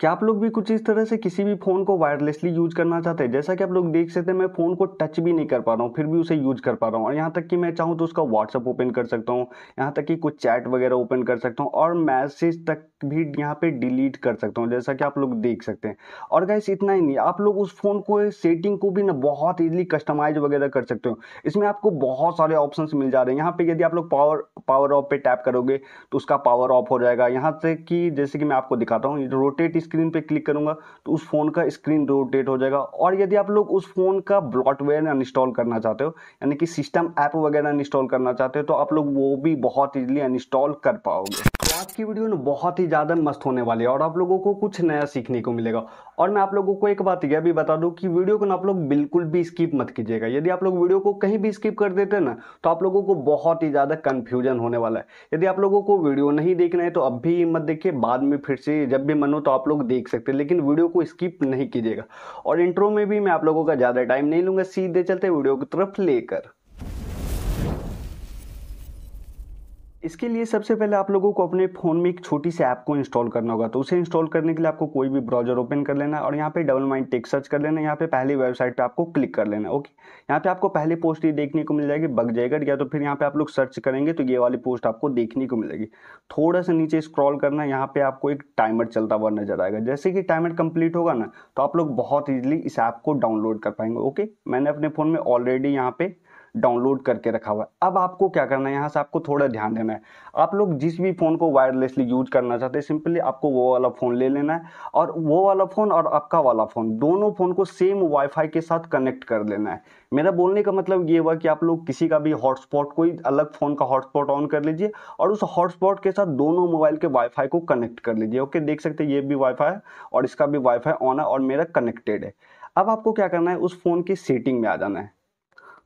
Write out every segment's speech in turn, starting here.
क्या आप लोग भी कुछ इस तरह से किसी भी फ़ोन को वायरलेसली यूज़ करना चाहते हैं जैसा कि आप लोग देख सकते हैं मैं फ़ोन को टच भी नहीं कर पा रहा हूँ फिर भी उसे यूज़ कर पा रहा हूँ और यहाँ तक कि मैं चाहूँ तो उसका व्हाट्सअप ओपन कर सकता हूँ यहाँ तक कि कुछ चैट वगैरह ओपन कर सकता हूँ और मैसेज तक भी यहाँ पे डिलीट कर सकता हूँ जैसा कि आप लोग देख सकते हैं और गैस इतना ही नहीं आप लोग उस फ़ोन को सेटिंग को भी ना बहुत ईजिली कस्टमाइज वगैरह कर सकते हो इसमें आपको बहुत सारे ऑप्शन मिल जा रहे हैं यहाँ पर यदि आप लोग पावर पावर ऑफ पे टैप करोगे तो उसका पावर ऑफ हो जाएगा यहाँ से कि जैसे कि मैं आपको दिखाता हूँ रोटेट स्क्रीन पे क्लिक करूंगा तो उस फ़ोन का स्क्रीन रोटेट हो जाएगा और यदि आप लोग उस फ़ोन का ब्लॉटवेयर अनइंस्टॉल करना चाहते हो यानी कि सिस्टम ऐप वगैरह अनइंस्टॉल करना चाहते हो तो आप लोग वो भी बहुत ईजिली अनइंस्टॉल कर पाओगे आज की वीडियो ना बहुत ही ज़्यादा मस्त होने वाली है और आप लोगों को कुछ नया सीखने को मिलेगा और मैं आप लोगों को एक बात यह भी बता दूं कि वीडियो को ना आप लोग बिल्कुल भी स्किप मत कीजिएगा यदि आप लोग वीडियो को कहीं भी स्किप कर देते हैं ना तो आप लोगों को बहुत ही ज़्यादा कन्फ्यूजन होने वाला है यदि आप लोगों को वीडियो नहीं देखना है तो अब भी मत देखिए बाद में फिर से जब भी मन हो तो आप लोग देख सकते हैं लेकिन वीडियो को स्किप नहीं कीजिएगा और इंट्रो में भी मैं आप लोगों का ज़्यादा टाइम नहीं लूँगा सीधे चलते वीडियो की तरफ लेकर इसके लिए सबसे पहले आप लोगों को अपने फ़ोन में एक छोटी सी ऐप को इंस्टॉल करना होगा तो उसे इंस्टॉल करने के लिए आपको कोई भी ब्राउजर ओपन कर लेना और यहाँ पे डबल माइंड टेक सर्च कर लेना यहाँ पे पहली वेबसाइट पे आपको क्लिक कर लेना ओके यहाँ पे आपको पहली पोस्ट ये देखने को मिल जाएगी बग जाएगा या तो फिर यहाँ पे आप लोग सर्च करेंगे तो ये वाली पोस्ट आपको देखने को मिलेगी थोड़ा सा नीचे स्क्रॉल करना यहाँ पे आपको एक टाइमर चलता हुआ नजर आएगा जैसे कि टाइमर कंप्लीट होगा ना तो आप लोग बहुत ईजिली इस ऐप को डाउनलोड कर पाएंगे ओके मैंने अपने फ़ोन में ऑलरेडी यहाँ पे डाउनलोड करके रखा हुआ है अब आपको क्या करना है यहाँ से आपको थोड़ा ध्यान देना है आप लोग जिस भी फ़ोन को वायरलेसली यूज करना चाहते हैं सिंपली आपको वो वाला फ़ोन ले लेना है और वो वाला फ़ोन और आपका वाला फ़ोन दोनों फ़ोन को सेम वाईफाई के साथ कनेक्ट कर लेना है मेरा बोलने का मतलब ये हुआ कि आप लोग किसी का भी हॉटस्पॉट कोई अलग फ़ोन का हॉटस्पॉट ऑन कर लीजिए और उस हॉटस्पॉट के साथ दोनों मोबाइल के वाईफाई को कनेक्ट कर लीजिए ओके देख सकते हैं ये भी वाईफाई है और इसका भी वाईफाई ऑन है और मेरा कनेक्टेड है अब आपको क्या करना है उस फ़ोन की सेटिंग में आ जाना है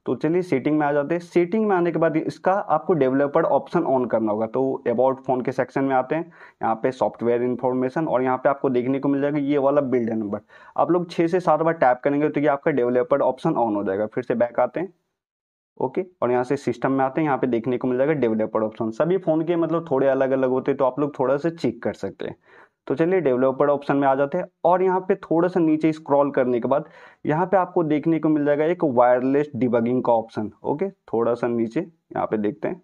तो चलिए सेटिंग में आ जाते हैं सेटिंग में आने के बाद इसका आपको डेवलपर ऑप्शन ऑन करना होगा तो अबाउट फोन के सेक्शन में आते हैं यहाँ पे सॉफ्टवेयर इन्फॉर्मेशन और यहाँ पे आपको देखने को मिल जाएगा ये वाला बिल्डर नंबर आप लोग छः से सात बार टैप करेंगे तो ये आपका डेवलपर ऑप्शन ऑन हो जाएगा फिर से बैक आते हैं ओके और यहाँ से सिस्टम में आते हैं यहाँ पे देखने को मिल जाएगा डेवलपर ऑप्शन सभी फ़ोन के मतलब थोड़े अलग अलग होते हैं तो आप लोग थोड़ा सा चेक कर सकते हैं तो चलिए डेवलपर ऑप्शन में आ जाते हैं और यहाँ पे थोड़ा सा नीचे स्क्रॉल करने के बाद यहाँ पे आपको देखने को मिल जाएगा एक वायरलेस डिबगिंग का ऑप्शन ओके थोड़ा सा नीचे यहाँ पे देखते हैं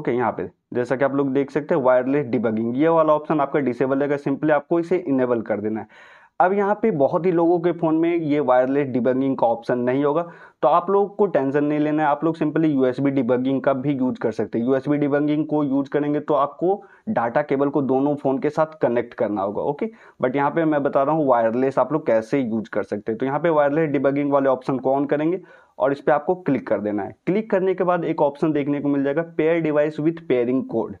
ओके यहाँ पे जैसा कि आप लोग देख सकते हैं वायरलेस डिबगिंग ये वाला ऑप्शन आपका डिसेबल रहेगा सिंपली आपको इसे इनेबल कर देना है अब यहाँ पे बहुत ही लोगों के फ़ोन में ये वायरलेस डिबगिंग का ऑप्शन नहीं होगा तो आप लोग को टेंशन नहीं लेना है आप लोग सिंपली यू एस का भी यूज कर सकते हैं यू एस को यूज करेंगे तो आपको डाटा केबल को दोनों फ़ोन के साथ कनेक्ट करना होगा ओके बट यहाँ पे मैं बता रहा हूँ वायरलेस आप लोग कैसे यूज कर सकते हैं तो यहाँ पे वायरलेस डिबगिंग वाले ऑप्शन को ऑन करेंगे और इस पर आपको क्लिक कर देना है क्लिक करने के बाद एक ऑप्शन देखने को मिल जाएगा pair device with pairing code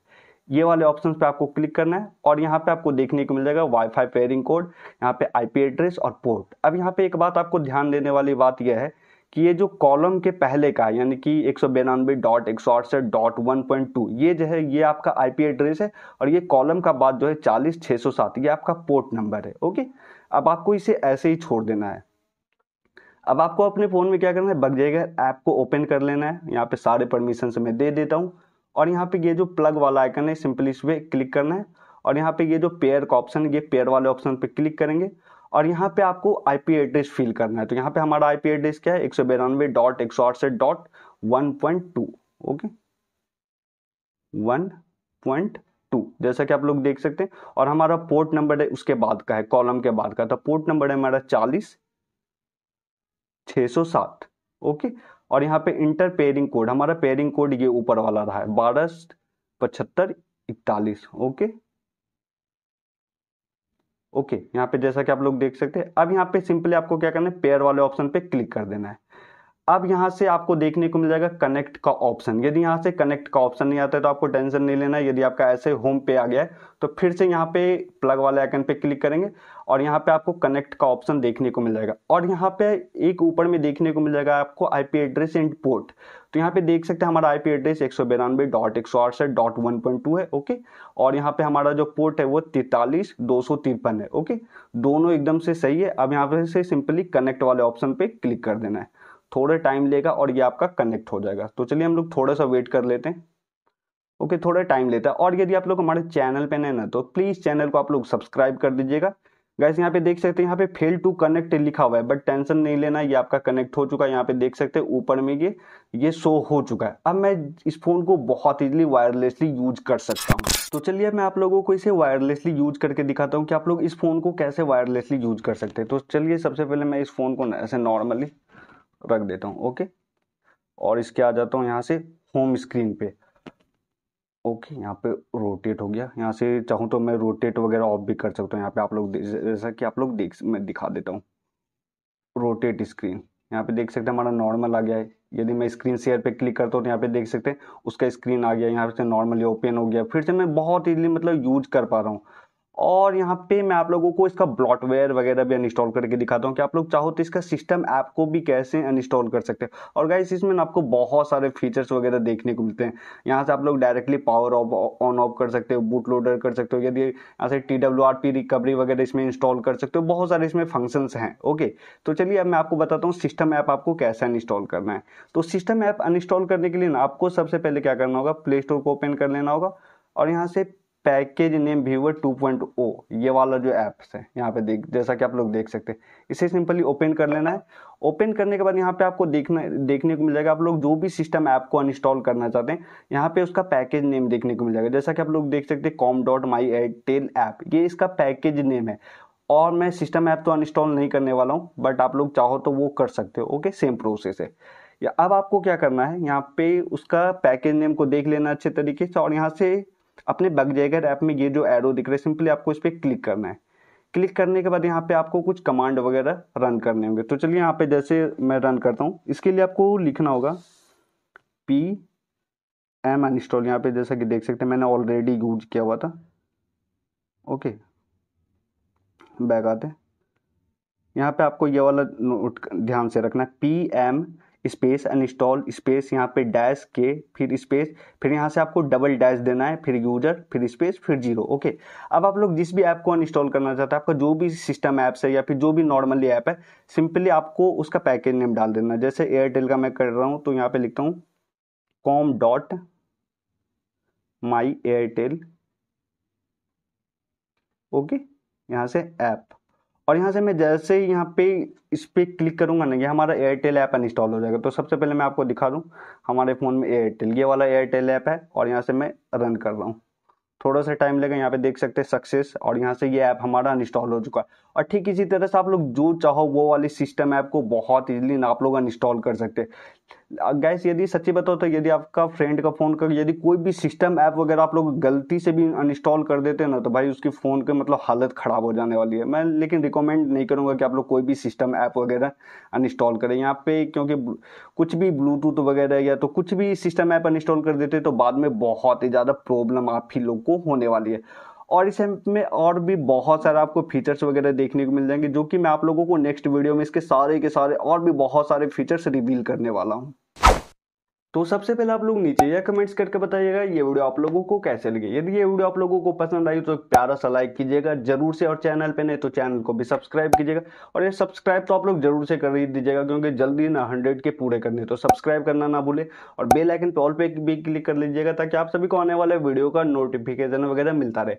ये वाले ऑप्शन पे आपको क्लिक करना है और यहाँ पे आपको देखने को मिल जाएगा वाईफाई पेयरिंग कोड यहाँ पे आईपी एड्रेस और पोर्ट अब यहाँ पे एक बात आपको ध्यान देने वाली बात यह है कि ये जो कॉलम के पहले का यानी कि एक सौ बयानबे डॉट एक सौ अड़सठ डॉट वन पॉइंट टू ये जो है ये आपका आईपी एड्रेस है और ये कॉलम का बाद जो है चालीस छः सौ सात ये आपका पोर्ट नंबर है ओके अब आपको इसे ऐसे ही छोड़ देना है अब आपको अपने फ़ोन में क्या करना है जाएगा ऐप को ओपन कर लेना है यहाँ पे सारे परमिशन मैं दे देता हूँ और यहाँ पे ये जो प्लग वाला आइकन है सिंपली इस पर क्लिक करना है और यहाँ पे ये जो पेयर का ऑप्शन ये पेयर वाले ऑप्शन पे क्लिक करेंगे और यहाँ पे आपको आईपी एड्रेस फिल करना है तो यहाँ पे हमारा आईपी एड्रेस क्या है एक सौ बिरानवे डॉट एक सौ अड़सठ dot one point two okay one point two जैसा कि आप लोग देख सकते हैं और हमारा पोर्ट नंबर है उसके बाद का है कॉलम के बाद का तो पोर्ट नंबर है हमारा चालीस छः सौ सात ओके और यहाँ पे इंटर पेयरिंग कोड हमारा पेयरिंग कोड ये ऊपर वाला रहा है बारह पचहत्तर इकतालीस ओके ओके यहाँ पे जैसा कि आप लोग देख सकते हैं अब यहाँ पे सिंपली आपको क्या करना है पेयर वाले ऑप्शन पे क्लिक कर देना है अब यहाँ से आपको देखने को मिल जाएगा कनेक्ट का ऑप्शन यदि यहाँ से कनेक्ट का ऑप्शन नहीं आता है तो आपको टेंशन नहीं लेना है यदि आपका ऐसे होम पे आ गया है तो फिर से यहाँ पे प्लग वाले आइकन पे क्लिक करेंगे और यहाँ पे आपको कनेक्ट का ऑप्शन देखने को मिल जाएगा और यहाँ पे एक ऊपर में देखने को मिल जाएगा आपको आईपी एड्रेस एंड पोर्ट तो यहाँ पे देख सकते हैं हमारा आईपी एड्रेस एक सौ बिरानवे डॉट एक सौ अड़सठ डॉट वन पॉइंट टू है ओके और यहाँ पे हमारा जो पोर्ट है वो तैतालीस दो सौ तिरपन है ओके दोनों एकदम से सही है अब यहाँ पे से सिंपली कनेक्ट वाले ऑप्शन पे क्लिक कर देना है थोड़े टाइम लेगा और ये आपका कनेक्ट हो जाएगा तो चलिए हम लोग थोड़ा सा वेट कर लेते हैं ओके थोड़े थोड़ा टाइम लेता है और यदि आप लोग हमारे चैनल पे नए ना तो प्लीज़ चैनल को आप लोग सब्सक्राइब कर दीजिएगा गैस यहाँ पे देख सकते हैं यहाँ पे फेल टू कनेक्ट लिखा हुआ है बट टेंशन नहीं लेना ये आपका कनेक्ट हो चुका है यहाँ पे देख सकते हैं ऊपर में ये ये शो हो चुका है अब मैं इस फ़ोन को बहुत इजीली वायरलेसली यूज कर सकता हूँ तो चलिए मैं आप लोगों को इसे वायरलेसली यूज करके दिखाता हूँ कि आप लोग इस फ़ोन को कैसे वायरलेसली यूज कर सकते हैं तो चलिए सबसे पहले मैं इस फ़ोन को ऐसे नॉर्मली रख देता हूँ ओके और इसके आ जाता हूँ यहाँ से होम स्क्रीन पे ओके यहाँ पे रोटेट हो गया यहाँ से चाहूँ तो मैं रोटेट वगैरह ऑफ भी कर सकता हूँ यहाँ पे आप लोग जैसा कि आप लोग देख मैं दिखा देता हूँ रोटेट स्क्रीन यहाँ पे देख सकते हैं हमारा नॉर्मल आ गया है यदि मैं स्क्रीन शेयर पे क्लिक करता हूँ तो यहाँ पे देख सकते हैं उसका स्क्रीन आ गया यहाँ से नॉर्मली ओपन हो गया फिर से मैं बहुत ईजिली मतलब यूज कर पा रहा हूँ और यहाँ पे मैं आप लोगों को इसका ब्लॉटवेयर वगैरह भी अनइंस्टॉल करके दिखाता हूँ कि आप लोग चाहो तो इसका सिस्टम ऐप को भी कैसे अनइंस्टॉल कर सकते हैं और गाइस इसमें आपको बहुत सारे फीचर्स वगैरह देखने को मिलते हैं यहाँ से आप लोग directly power off on off कर सकते हो बूट लोडर कर सकते हो यदि यहाँ से T W R P recovery वगैरह इसमें इंस्टॉल कर सकते हो बहुत सारे इसमें फंक्शंस हैं ओके तो चलिए अब मैं आपको बताता हूँ सिस्टम ऐप आपको कैसे अनइंस्टॉल करना है तो सिस्टम ऐप अनइंस्टॉल करने के लिए ना आपको सबसे पहले क्या करना होगा प्ले स्टोर को ओपन कर लेना होगा और यहाँ से पैकेज नेम व्यूअर 2.0 ये वाला जो ऐप्स है यहाँ पे देख जैसा कि आप लोग देख सकते हैं इसे सिंपली ओपन कर लेना है ओपन करने के बाद यहाँ पे आपको देखना देखने को मिल जाएगा आप लोग जो भी सिस्टम ऐप को अनइंस्टॉल करना चाहते हैं यहाँ पे उसका पैकेज नेम देखने को मिल जाएगा जैसा कि आप लोग देख सकते हैं com dot my Airtel app ये इसका पैकेज नेम है और मैं सिस्टम ऐप तो अनइंस्टॉल नहीं करने वाला हूँ बट आप लोग चाहो तो वो कर सकते हो ओके सेम प्रोसेस है या अब आपको क्या करना है यहाँ पे उसका पैकेज नेम को देख लेना अच्छे तरीके से और यहाँ से अपने बग बगजैगर ऐप में ये जो एरो दिख रहा है सिंपली आपको इस पर क्लिक करना है क्लिक करने के बाद यहाँ पे आपको कुछ कमांड वगैरह रन करने होंगे तो चलिए यहाँ पे जैसे मैं रन करता हूँ इसके लिए आपको लिखना होगा पी एम अनइंस्टॉल यहाँ पे जैसा कि देख सकते हैं मैंने ऑलरेडी यूज किया हुआ था ओके बैक आते यहाँ पे आपको ये वाला नोट ध्यान से रखना P M space uninstall space यहाँ पे डैश के फिर स्पेस फिर यहाँ से आपको डबल डैश देना है फिर यूजर फिर स्पेस फिर जीरो ओके अब आप लोग जिस भी ऐप को अनइंस्टॉल करना चाहते हैं आपका जो भी सिस्टम ऐप्स है या फिर जो भी नॉर्मली ऐप है सिंपली आपको उसका पैकेज नेम डाल देना जैसे एयरटेल का मैं कर रहा हूँ तो यहाँ पर लिखता हूँ com dot my Airtel okay यहाँ से ऐप और यहाँ से मैं जैसे ही यहाँ पे इस पर क्लिक करूँगा ना ये हमारा एयरटेल ऐप इंस्टॉल हो जाएगा तो सबसे पहले मैं आपको दिखा दूँ हमारे फ़ोन में एयरटेल ये वाला एयरटेल ऐप है और यहाँ से मैं रन कर रहा हूँ थोड़ा सा टाइम लगेगा यहाँ पे देख सकते हैं सक्सेस और यहाँ से ये ऐप हमारा इंस्टॉल हो चुका है और ठीक इसी तरह से आप लोग जो चाहो वो वाली सिस्टम ऐप को बहुत ईजिली आप लोग इंस्टॉल कर सकते हैं गैस यदि सच्ची बताओ तो यदि आपका फ्रेंड का फ़ोन का यदि कोई भी सिस्टम ऐप वगैरह आप लोग गलती से भी अनइंस्टॉल कर देते हैं ना तो भाई उसकी फ़ोन के मतलब हालत ख़राब हो जाने वाली है मैं लेकिन रिकमेंड नहीं करूँगा कि आप लोग कोई भी सिस्टम ऐप वगैरह अनइंस्टॉल करें यहाँ पे क्योंकि कुछ भी ब्लूटूथ वगैरह या तो कुछ भी सिस्टम ऐप अनइंस्टॉल कर देते तो बाद में बहुत ही ज़्यादा प्रॉब्लम आप ही लोग को होने वाली है और इस ऐप में और भी बहुत सारा आपको फीचर्स वगैरह देखने को मिल जाएंगे जो कि मैं आप लोगों को नेक्स्ट वीडियो में इसके सारे के सारे और भी बहुत सारे फीचर्स रिवील करने वाला हूँ तो सबसे पहले आप लोग नीचे या कमेंट्स करके बताइएगा ये वीडियो आप लोगों को कैसे लगे यदि ये वीडियो आप लोगों को पसंद आई तो एक प्यारा सा लाइक कीजिएगा जरूर से और चैनल पे नहीं तो चैनल को भी सब्सक्राइब कीजिएगा और ये सब्सक्राइब तो आप लोग जरूर से कर ही दीजिएगा क्योंकि जल्दी ना हंड्रेड के पूरे करने तो सब्सक्राइब करना ना भूले और बेलाइकन पे ऑल पे भी क्लिक कर लीजिएगा ताकि आप सभी को आने वाले वीडियो का नोटिफिकेशन वगैरह मिलता रहे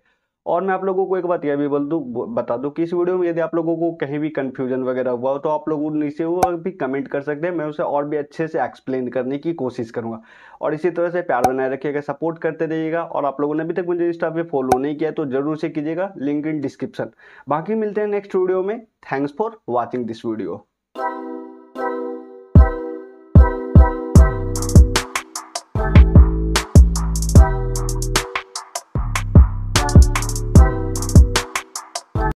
और मैं आप लोगों को एक बात यह भी बोल दूँ बता दूँ कि इस वीडियो में यदि आप लोगों को कहीं भी कन्फ्यूजन वगैरह हुआ हो तो आप लोग नीचे वो भी कमेंट कर सकते हैं मैं उसे और भी अच्छे से एक्सप्लेन करने की कोशिश करूँगा और इसी तरह से प्यार बनाए रखिएगा सपोर्ट करते रहिएगा और आप लोगों ने अभी तक मुझे इंस्टा पे फॉलो नहीं किया तो जरूर से कीजिएगा लिंक इन डिस्क्रिप्शन बाकी मिलते हैं नेक्स्ट वीडियो में thanks for watching this video